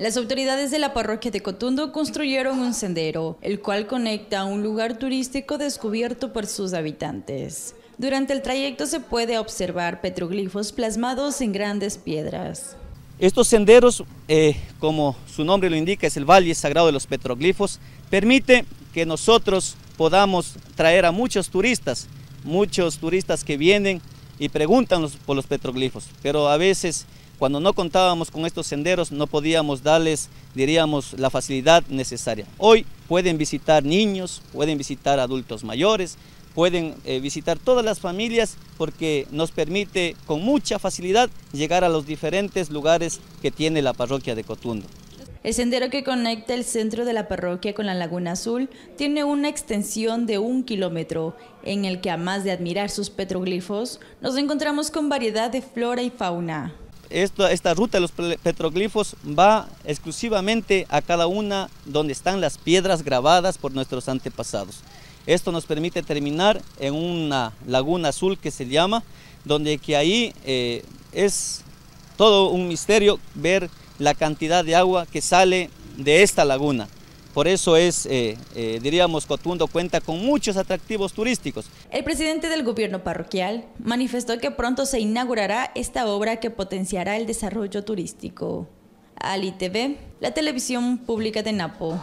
Las autoridades de la parroquia de Cotundo construyeron un sendero, el cual conecta a un lugar turístico descubierto por sus habitantes. Durante el trayecto se puede observar petroglifos plasmados en grandes piedras. Estos senderos, eh, como su nombre lo indica, es el Valle Sagrado de los Petroglifos, permite que nosotros podamos traer a muchos turistas, muchos turistas que vienen y preguntan por los petroglifos, pero a veces cuando no contábamos con estos senderos no podíamos darles, diríamos, la facilidad necesaria. Hoy pueden visitar niños, pueden visitar adultos mayores, pueden eh, visitar todas las familias porque nos permite con mucha facilidad llegar a los diferentes lugares que tiene la parroquia de Cotundo. El sendero que conecta el centro de la parroquia con la Laguna Azul tiene una extensión de un kilómetro, en el que, a más de admirar sus petroglifos, nos encontramos con variedad de flora y fauna esta, ruta de los petroglifos va exclusivamente a cada una donde están las piedras grabadas por nuestros antepasados. Esto nos permite terminar en una laguna azul que se llama, donde que ahí eh, es todo un misterio ver la cantidad de agua que sale de esta laguna. Por eso es, eh, eh, diríamos, Cotundo cuenta con muchos atractivos turísticos. El presidente del gobierno parroquial manifestó que pronto se inaugurará esta obra que potenciará el desarrollo turístico. al ITV, la televisión pública de Napo.